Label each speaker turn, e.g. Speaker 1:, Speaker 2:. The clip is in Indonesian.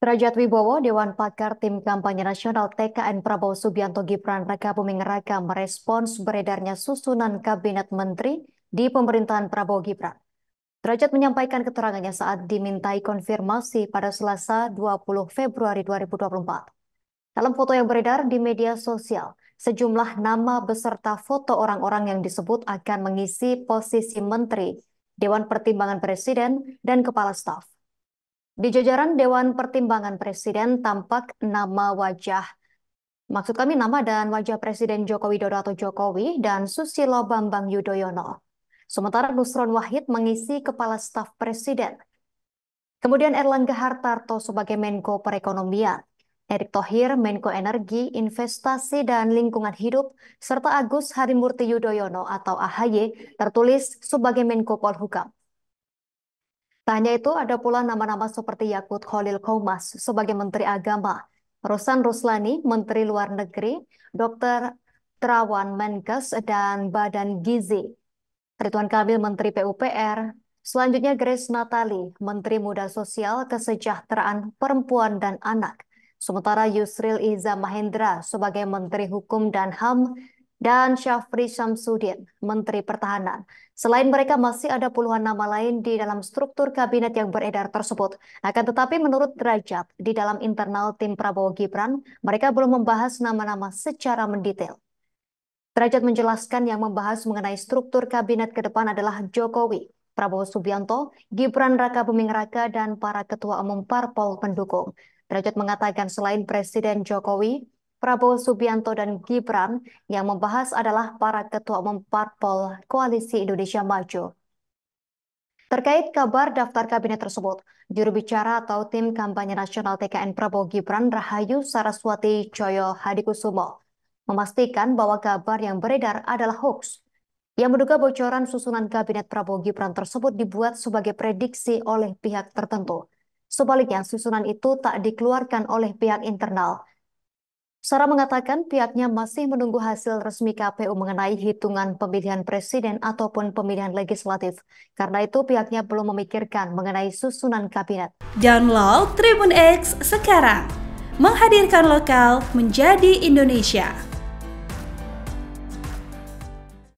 Speaker 1: Derajat Wibowo, Dewan Pakar Tim Kampanye Nasional TKN Prabowo Subianto Gibran Raka Buming Raka merespons beredarnya susunan Kabinet Menteri di pemerintahan Prabowo Gibran. Derajat menyampaikan keterangannya saat dimintai konfirmasi pada Selasa 20 Februari 2024. Dalam foto yang beredar di media sosial, sejumlah nama beserta foto orang-orang yang disebut akan mengisi posisi menteri, Dewan Pertimbangan Presiden, dan Kepala Staf. Di jajaran Dewan Pertimbangan Presiden tampak nama wajah, maksud kami nama dan wajah Presiden Joko Widodo atau Jokowi dan Susilo Bambang Yudhoyono. Sementara Nusron Wahid mengisi Kepala Staf Presiden. Kemudian Erlangga Hartarto sebagai Menko Perekonomian, Erick Thohir Menko Energi, Investasi dan Lingkungan Hidup, serta Agus Harimurti Yudhoyono atau AHY tertulis sebagai Menko Polhukam. Tak hanya itu, ada pula nama-nama seperti Yakut Khalil Komas sebagai Menteri Agama, Rosan Ruslani, Menteri Luar Negeri, Dr. Terawan Menkes, dan Badan Gizi. Ridwan Kamil, Menteri PUPR, selanjutnya Grace Natali, Menteri Muda Sosial, Kesejahteraan Perempuan dan Anak, sementara Yusril Iza Mahendra sebagai Menteri Hukum dan HAM, dan Syafri Syamsuddin, Menteri Pertahanan. Selain mereka masih ada puluhan nama lain di dalam struktur kabinet yang beredar tersebut. Akan tetapi menurut Derajat, di dalam internal tim Prabowo Gibran, mereka belum membahas nama-nama secara mendetail. Derajat menjelaskan yang membahas mengenai struktur kabinet ke depan adalah Jokowi, Prabowo Subianto, Gibran Raka Buming Raka, dan para ketua umum parpol pendukung. Derajat mengatakan selain Presiden Jokowi, Prabowo Subianto dan Gibran yang membahas adalah para ketua umum parpol Koalisi Indonesia Maju. Terkait kabar daftar kabinet tersebut, juru bicara atau tim kampanye nasional TKN Prabowo Gibran Rahayu Saraswati Joyo Hadikusumo memastikan bahwa kabar yang beredar adalah hoax. Yang menduga bocoran susunan kabinet Prabowo Gibran tersebut dibuat sebagai prediksi oleh pihak tertentu. Sebaliknya, susunan itu tak dikeluarkan oleh pihak internal Sarah mengatakan pihaknya masih menunggu hasil resmi KPU mengenai hitungan pemilihan presiden ataupun pemilihan legislatif. Karena itu pihaknya belum memikirkan mengenai susunan kabinet. Download Tribun X sekarang. Menghadirkan lokal menjadi Indonesia.